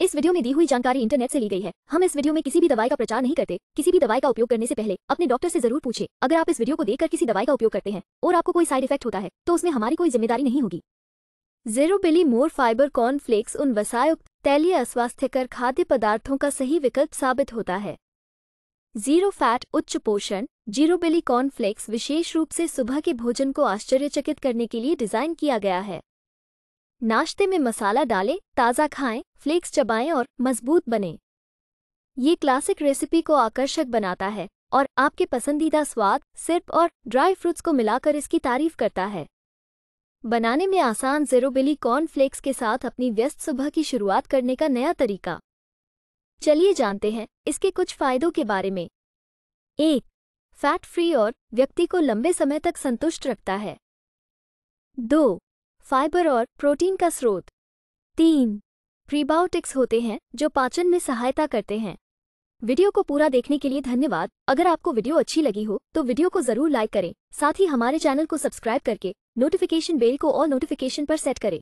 इस वीडियो में दी हुई जानकारी इंटरनेट से ली गई है हम इस वीडियो में किसी भी दवाई का प्रचार नहीं करते किसी भी दवाई का उपयोग करने से पहले अपने डॉक्टर से जरूर पूछे अगर आप इस वीडियो को देखकर किसी दवाई का उपयोग करते हैं और आपको कोई साइड इफेक्ट होता है तो उसमें हमारी कोई जिम्मेदारी नहीं होगी जीरो बिली मोर फाइबर कॉर्नफ्लेक्स उन वसायुक्त तैलीय अस्वास्थ्यकर खाद्य पदार्थों का सही विकल्प साबित होता है जीरो फैट उच्च पोषण जीरो बिली कॉर्नफ्लेक्स विशेष रूप से सुबह के भोजन को आश्चर्यचकित करने के लिए डिजाइन किया गया है नाश्ते में मसाला डालें ताज़ा खाएं फ्लेक्स चबाएं और मजबूत बने ये क्लासिक रेसिपी को आकर्षक बनाता है और आपके पसंदीदा स्वाद सिर्फ और ड्राई फ्रूट्स को मिलाकर इसकी तारीफ करता है बनाने में आसान जेरोबिली कॉर्नफ्लेक्स के साथ अपनी व्यस्त सुबह की शुरुआत करने का नया तरीका चलिए जानते हैं इसके कुछ फायदों के बारे में एक फैट फ्री और व्यक्ति को लंबे समय तक संतुष्ट रखता है दो फाइबर और प्रोटीन का स्रोत तीन प्रीबायोटिक्स होते हैं जो पाचन में सहायता करते हैं वीडियो को पूरा देखने के लिए धन्यवाद अगर आपको वीडियो अच्छी लगी हो तो वीडियो को जरूर लाइक करें साथ ही हमारे चैनल को सब्सक्राइब करके नोटिफिकेशन बेल को और नोटिफिकेशन पर सेट करें